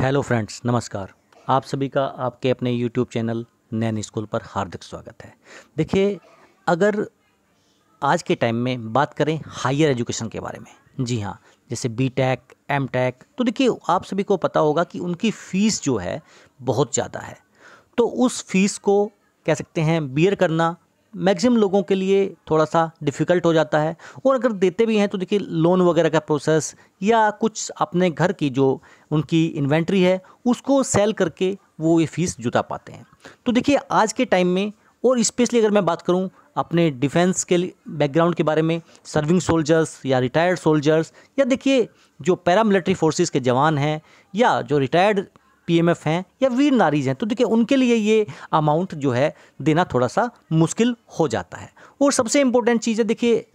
hello friends नमस्कार आप सभी का आपके अपने यूट्यूब चैनल नैन स्कूल पर हार्दिक स्वागत है देखिए अगर आज के टाइम में बात करें हायर एजुकेशन के बारे में जी हाँ जैसे बी एमटेक एम तो देखिए आप सभी को पता होगा कि उनकी फ़ीस जो है बहुत ज़्यादा है तो उस फीस को कह सकते हैं बियर करना मैक्सिमम लोगों के लिए थोड़ा सा डिफ़िकल्ट हो जाता है और अगर देते भी हैं तो देखिए लोन वगैरह का प्रोसेस या कुछ अपने घर की जो उनकी इन्वेंट्री है उसको सेल करके वो ये फ़ीस जुटा पाते हैं तो देखिए आज के टाइम में और स्पेशली अगर मैं बात करूँ अपने डिफेंस के बैकग्राउंड के बारे में सर्विंग सोल्जर्स या रिटायर्ड सोल्जर्स या देखिए जो पैरामिलिट्री फोर्सेस के जवान हैं या जो रिटायर्ड पीएमएफ हैं या वीर नारीज हैं तो देखिए उनके लिए ये अमाउंट जो है देना थोड़ा सा मुश्किल हो जाता है और सबसे इम्पोर्टेंट चीज़ है देखिए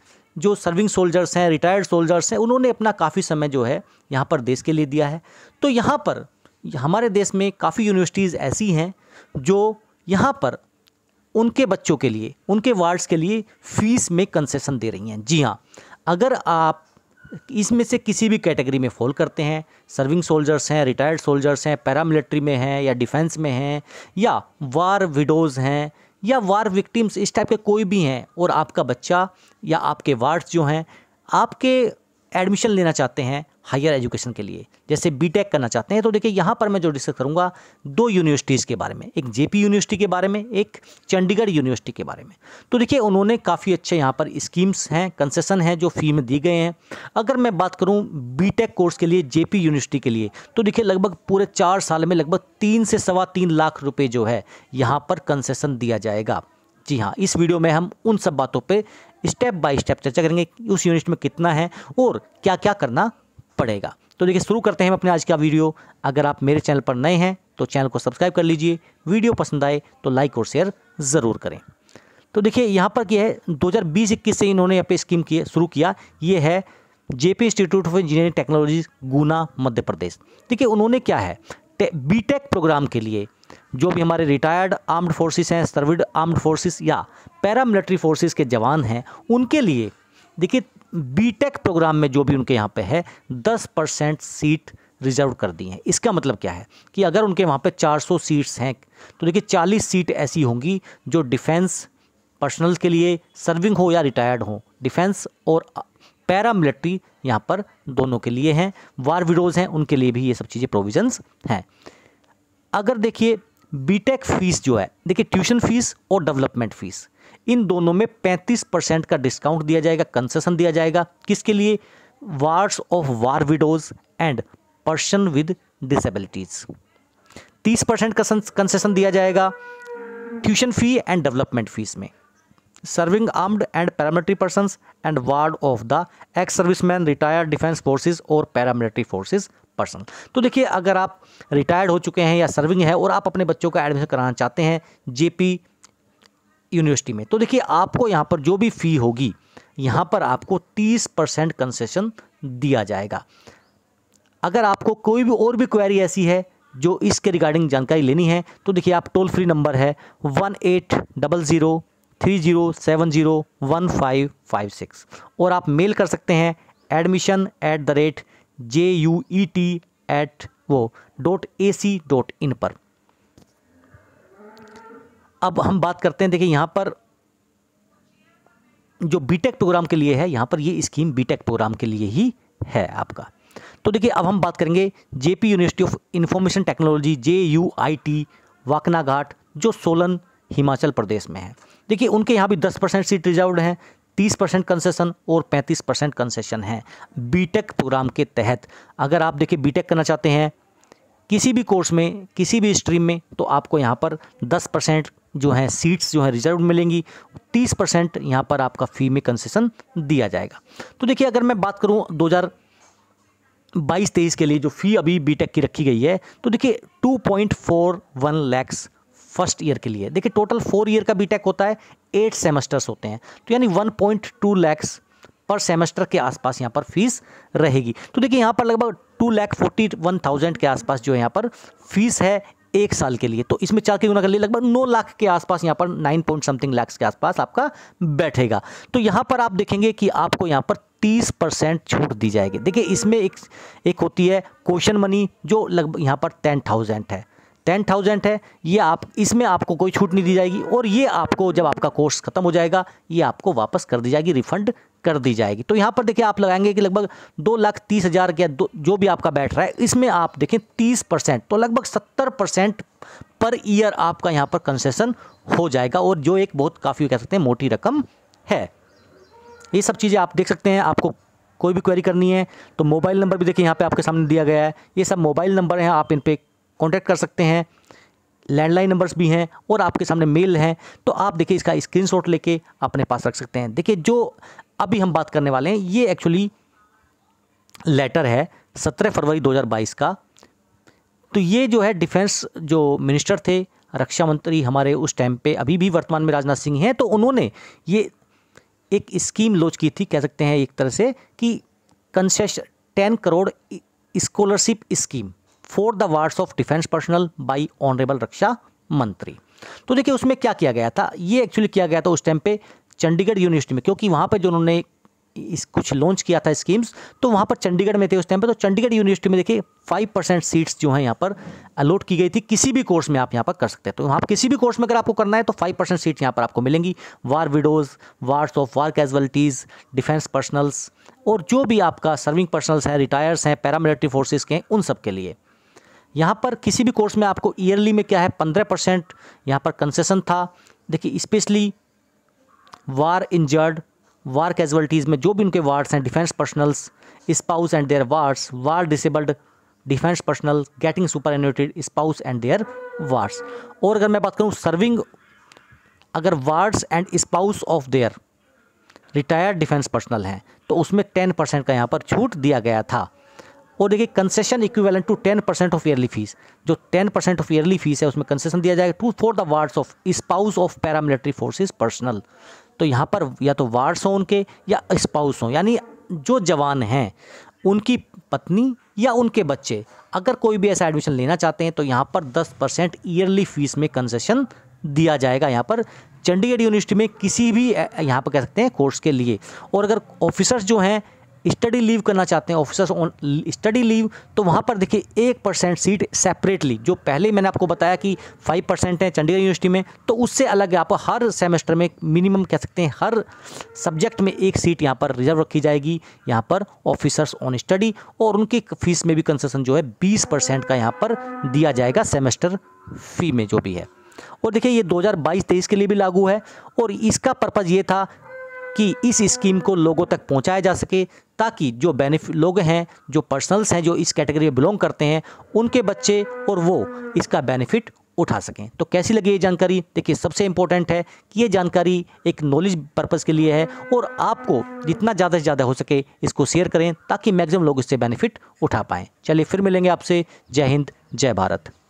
जो सर्विंग सोल्जर्स हैं रिटायर्ड सोल्जर्स हैं उन्होंने अपना काफ़ी समय जो है यहाँ पर देश के लिए दिया है तो यहाँ पर हमारे देश में काफ़ी यूनिवर्सिटीज़ ऐसी हैं जो यहाँ पर उनके बच्चों के लिए उनके वार्ड्स के लिए फ़ीस में कंसेशन दे रही हैं जी हाँ अगर आप इसमें से किसी भी कैटेगरी में फॉल करते हैं सर्विंग सोल्जर्स हैं रिटायर्ड सोल्जर्स हैं पैरामिलिट्री में हैं या डिफेंस में हैं या वार विडोज़ हैं या वार विक्टिम्स इस टाइप के कोई भी हैं और आपका बच्चा या आपके वार्ड्स जो हैं आपके एडमिशन लेना चाहते हैं हायर एजुकेशन के लिए जैसे बीटेक करना चाहते हैं तो देखिए यहाँ पर मैं जो डिस्कस करूँगा दो यूनिवर्सिटीज़ के बारे में एक जेपी यूनिवर्सिटी के बारे में एक चंडीगढ़ यूनिवर्सिटी के बारे में तो देखिए उन्होंने काफ़ी अच्छे यहाँ पर स्कीम्स हैं कंसेशन हैं जो फ़ी में दिए गए हैं अगर मैं बात करूँ बी कोर्स के लिए जे यूनिवर्सिटी के लिए तो देखिए लगभग पूरे चार साल में लगभग तीन से सवा तीन लाख रुपये जो है यहाँ पर कंसेसन दिया जाएगा जी हाँ इस वीडियो में हम उन सब बातों पे स्टेप बाय स्टेप चर्चा करेंगे उस यूनिट में कितना है और क्या क्या करना पड़ेगा तो देखिए शुरू करते हैं अपने आज का वीडियो अगर आप मेरे चैनल पर नए हैं तो चैनल को सब्सक्राइब कर लीजिए वीडियो पसंद आए तो लाइक और शेयर ज़रूर करें तो देखिए यहाँ पर क्या है दो हज़ार से इन्होंने यहाँ पे स्कीम की शुरू किया ये है JP Institute of Engineering Technology Guna Madhya Pradesh देखिए उन्होंने क्या है बीटेक प्रोग्राम के लिए जो भी हमारे रिटायर्ड आर्म्ड फोर्सेस हैं सर्विड आर्म्ड फोर्सेस या पैरामिलिट्री फोर्सेस के जवान हैं उनके लिए देखिए बीटेक प्रोग्राम में जो भी उनके यहाँ पे है दस परसेंट सीट रिजर्व कर दी हैं इसका मतलब क्या है कि अगर उनके वहाँ पे 400 सीट्स हैं तो देखिए 40 सीट ऐसी होंगी जो डिफेंस पर्सनल के लिए सर्विंग हो या रिटायर्ड हो डिफेंस और पैरामिलिट्री यहाँ पर दोनों के लिए हैं वार विडोज़ हैं उनके लिए भी ये सब चीज़ें प्रोविजन्स हैं अगर देखिए बीटेक फीस e जो है देखिए ट्यूशन फीस और डेवलपमेंट फीस इन दोनों में 35 परसेंट का डिस्काउंट दिया जाएगा कंसेशन दिया जाएगा किसके लिए wards of war widows and person with disabilities तीस परसेंट का कंसेशन दिया जाएगा tuition fee and development fees में armed and paramilitary person and ward of the ex service serviceman retired defence forces और पैरामिलिट्री फोर्सेज पर्सन तो देखिए अगर आप रिटायर्ड हो चुके हैं या सर्विंग है और आप अपने बच्चों का एडमिशन कराना चाहते हैं जेपी यूनिवर्सिटी में तो देखिए आपको यहाँ पर जो भी फ़ी होगी यहाँ पर आपको तीस परसेंट कंसेशन दिया जाएगा अगर आपको कोई भी और भी क्वेरी ऐसी है जो इसके रिगार्डिंग जानकारी लेनी है तो देखिए आप टोल फ्री नंबर है one eight double zero three zero seven zero one five five six और आप मेल कर सकते हैं admission at the rate J U E T at वो dot A C dot in पर अब हम बात करते हैं देखिए यहाँ पर जो बीटेक प्रोग्राम के लिए है यहाँ पर ये स्कीम बीटेक प्रोग्राम के लिए ही है आपका तो देखिए अब हम बात करेंगे JP University of Information Technology J U I T Waknaghat जो सोलन हिमाचल प्रदेश में है देखिए उनके यहाँ भी दस परसेंट सीट रिजर्व हैं तीस परसेंट कंसेशन और पैंतीस परसेंट कंसेशन है बीटेक प्रोग्राम के तहत अगर आप देखिए बीटेक करना चाहते हैं किसी भी कोर्स में किसी भी स्ट्रीम में तो आपको यहाँ पर दस परसेंट जो हैं सीट्स जो हैं रिजर्व मिलेंगी तीस परसेंट यहाँ पर आपका फ़ी में कंसेशन दिया जाएगा तो देखिए अगर मैं बात करूँ दो हज़ार बाईस तेईस के लिए जो फ़ी अभी बीटेक की रखी गई है तो देखिए two point four one lakhs first year के लिए देखिए टोटल फोर ईयर का बीटेक होता है एट सेमेस्टर्स होते हैं तो यानी वन पॉइंट टू लैक्स पर सेमेस्टर के आसपास यहाँ पर फीस रहेगी तो देखिए यहाँ पर लगभग two lakh forty one thousand के आसपास जो यहाँ पर फीस है एक साल के लिए तो इसमें चार के गुना कर लिए लगभग नौ लाख के आसपास यहाँ पर नाइन पॉइंट समथिंग लैक्स के आसपास आपका बैठेगा तो यहाँ पर आप देखेंगे कि आपको यहाँ पर तीस परसेंट छूट दी जाएगी देखिए इसमें एक एक होती है क्वेश्चन मनी जो लगभग यहाँ पर टेन थाउजेंड है टेन थाउजेंड है ये आप इसमें आपको कोई छूट नहीं दी जाएगी और ये आपको जब आपका कोर्स खत्म हो जाएगा ये आपको वापस कर दी जाएगी रिफंड कर दी जाएगी तो यहाँ पर देखिए आप लगाएंगे कि लगभग दो लाख तीस हज़ार या दो जो भी आपका बैठ रहा है इसमें आप देखें तीस परसेंट तो लगभग सत्तर परसेंट पर ईयर आपका यहाँ पर कंसेशन हो जाएगा और जो एक बहुत काफ़ी कह सकते हैं मोटी रकम है ये सब चीज़ें आप देख सकते हैं आपको कोई भी क्वेरी करनी है तो मोबाइल नंबर भी देखिए यहाँ पे आपके सामने दिया गया है ये सब मोबाइल नंबर हैं आप इन पर कॉन्टैक्ट कर सकते हैं लैंडलाइन नंबर्स भी हैं और आपके सामने मेल हैं तो आप देखिए इसका शॉट लेके अपने पास रख सकते हैं देखिए जो अभी हम बात करने वाले हैं ये एक्चुअली लेटर है सत्रह फरवरी 2022 का तो ये जो है डिफेंस जो मिनिस्टर थे रक्षा मंत्री हमारे उस टाइम पे अभी भी वर्तमान में राजनाथ सिंह हैं तो उन्होंने ये एक स्कीम लॉन्च की थी कह सकते हैं एक तरह से कि कंसेश ten crore scholarship scheme for the wards of defence personnel by honourable रक्षा मंत्री तो देखिए उसमें क्या किया गया था ये एक्चुअली किया गया था उस टाइम पे चंडीगढ़ यूनिवर्सिटी में क्योंकि वहाँ पर जो उन्होंने इस कुछ लॉन्च किया था स्कीम्स तो वहाँ पर चंडीगढ़ में थे उस टाइम पे तो चंडीगढ़ यूनिवर्सिटी में देखिए फाइव परसेंट सीट्स जो हैं यहाँ पर अलॉट की गई थी किसी भी कोर्स में आप यहाँ पर कर सकते हैं तो वहाँ किसी भी कोर्स में अगर आपको करना है तो फाइव परसेंट सीट्स यहाँ पर आपको मिलेंगी war widows wars of war casualties defence personnels और जो भी आपका सर्विंग पर्सनल्स हैं रिटायर्स हैं पैरामिलिट्री फोर्सेज के हैं उन सब के लिए यहाँ पर किसी भी कोर्स में आपको ईयरली में क्या है पंद्रह परसेंट यहाँ पर कंसेशन था देखिए specially war injured war casualties में जो भी उनके वार्ड्स हैं defence personnels spouse and their wards war disabled defence personnel getting superannuated spouse and their wards और अगर मैं बात करूँ सर्विंग अगर wards and spouse of their retired defence personnel हैं तो उसमें टेन परसेंट का यहाँ पर छूट दिया गया था और देखिए concession equivalent to ten percent of yearly fees जो ten percent of yearly fees है उसमें कंसेशन दिया जाएगा to for the wards of spouse of paramilitary forces personnel तो यहाँ पर या तो वार्ड्स हों उनके या स्पाउस हों यानी जो जवान हैं उनकी पत्नी या उनके बच्चे अगर कोई भी ऐसा एडमिशन लेना चाहते हैं तो यहाँ पर दस परसेंट ईयरली फीस में कंसेशन दिया जाएगा यहाँ पर चंडीगढ़ यूनिवर्सिटी में किसी भी यहाँ पर कह सकते हैं कोर्स के लिए और अगर ऑफिसर्स जो हैं स्टडी लीव करना चाहते हैं ऑफिसर्स ऑन स्टडी लीव तो वहाँ पर देखिए एक परसेंट सीट सेपरेटली जो पहले मैंने आपको बताया कि फाइव परसेंट है चंडीगढ़ यूनिवर्सिटी में तो उससे अलग आप हर सेमेस्टर में मिनिमम कह सकते हैं हर सब्जेक्ट में एक सीट यहाँ पर रिजर्व रखी जाएगी यहाँ पर ऑफिसर्स ऑन स्टडी और उनकी फीस में भी कंसेशन जो है बीस परसेंट का यहाँ पर दिया जाएगा सेमेस्टर फी में जो भी है और देखिए ये दो हज़ार के लिए भी लागू है और इसका पर्पज़ ये था कि इस स्कीम को लोगों तक पहुंचाया जा सके ताकि जो बेनिफिट लोग हैं जो पर्सनल्स हैं जो इस कैटेगरी में बिलोंग करते हैं उनके बच्चे और वो इसका बेनिफिट उठा सकें तो कैसी लगी ये जानकारी देखिए सबसे इंपॉर्टेंट है कि ये जानकारी एक नॉलेज पर्पज़ के लिए है और आपको जितना ज़्यादा से ज़्यादा हो सके इसको शेयर करें ताकि मैक्सिमम लोग इससे बेनिफिट उठा पाएँ चलिए फिर मिलेंगे आपसे जय हिंद जय भारत